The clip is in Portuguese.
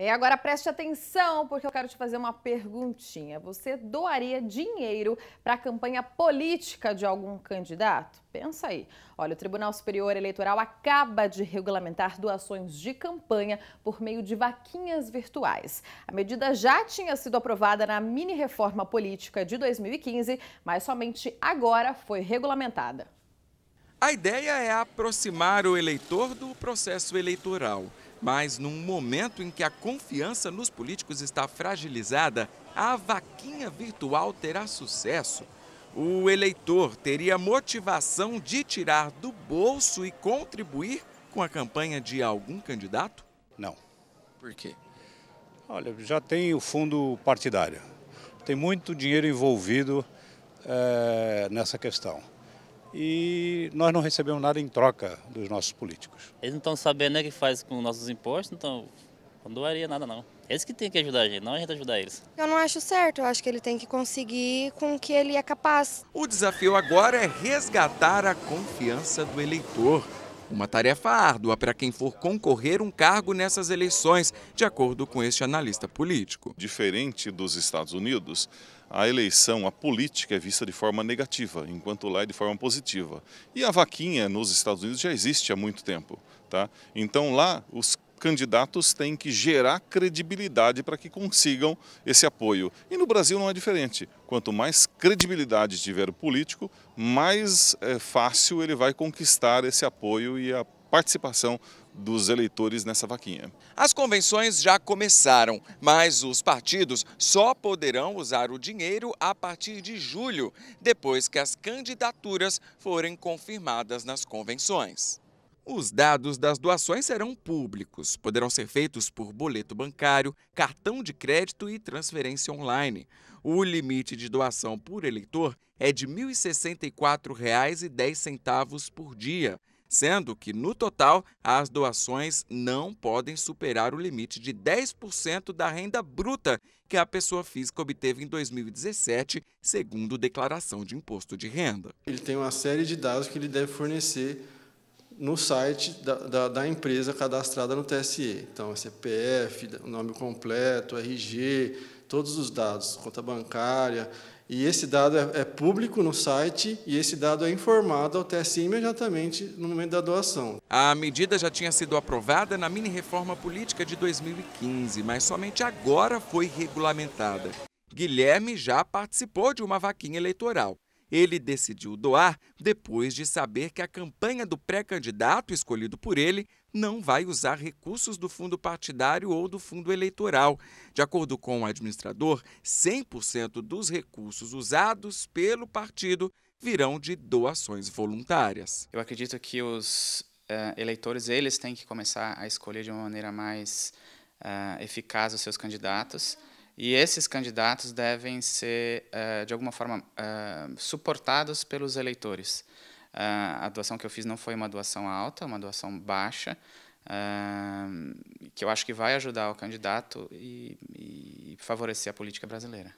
É, agora preste atenção, porque eu quero te fazer uma perguntinha. Você doaria dinheiro para a campanha política de algum candidato? Pensa aí. Olha, o Tribunal Superior Eleitoral acaba de regulamentar doações de campanha por meio de vaquinhas virtuais. A medida já tinha sido aprovada na mini reforma política de 2015, mas somente agora foi regulamentada. A ideia é aproximar o eleitor do processo eleitoral. Mas num momento em que a confiança nos políticos está fragilizada, a vaquinha virtual terá sucesso. O eleitor teria motivação de tirar do bolso e contribuir com a campanha de algum candidato? Não. Por quê? Olha, já tem o fundo partidário. Tem muito dinheiro envolvido é, nessa questão e nós não recebemos nada em troca dos nossos políticos. Eles não estão sabendo né, o né, que faz com nossos impostos, então não doaria nada não. Eles que têm que ajudar a gente, não a gente ajudar eles. Eu não acho certo, eu acho que ele tem que conseguir com o que ele é capaz. O desafio agora é resgatar a confiança do eleitor. Uma tarefa árdua para quem for concorrer um cargo nessas eleições, de acordo com este analista político. Diferente dos Estados Unidos, a eleição, a política é vista de forma negativa, enquanto lá é de forma positiva. E a vaquinha nos Estados Unidos já existe há muito tempo. Tá? Então lá os candidatos têm que gerar credibilidade para que consigam esse apoio. E no Brasil não é diferente. Quanto mais credibilidade tiver o político, mais é, fácil ele vai conquistar esse apoio e a participação dos eleitores nessa vaquinha. As convenções já começaram, mas os partidos só poderão usar o dinheiro a partir de julho, depois que as candidaturas forem confirmadas nas convenções. Os dados das doações serão públicos, poderão ser feitos por boleto bancário, cartão de crédito e transferência online. O limite de doação por eleitor é de R$ 1.064,10 por dia, sendo que, no total, as doações não podem superar o limite de 10% da renda bruta que a pessoa física obteve em 2017, segundo declaração de imposto de renda. Ele tem uma série de dados que ele deve fornecer no site da, da, da, empresa cadastrada no TSE. Então, é CPF, nome completo, RG, todos os dados, conta bancária. E esse dado é, é, público no site e esse dado é informado ao TSE imediatamente no momento da doação. A medida já tinha sido aprovada na mini-reforma política de 2015, mas somente agora foi regulamentada. Guilherme já participou de uma vaquinha eleitoral ele decidiu doar depois de saber que a campanha do pré-candidato escolhido por ele não vai usar recursos do fundo partidário ou do fundo eleitoral. De acordo com o administrador, 100% dos recursos usados pelo partido virão de doações voluntárias. Eu acredito que os uh, eleitores eles têm que começar a escolher de uma maneira mais uh, eficaz os seus candidatos. E esses candidatos devem ser, eh, de alguma forma, eh, suportados pelos eleitores. Eh, a doação que eu fiz não foi uma doação alta, uma doação baixa, que eu acho que vai ajudar o candidato e, e favorecer a política brasileira.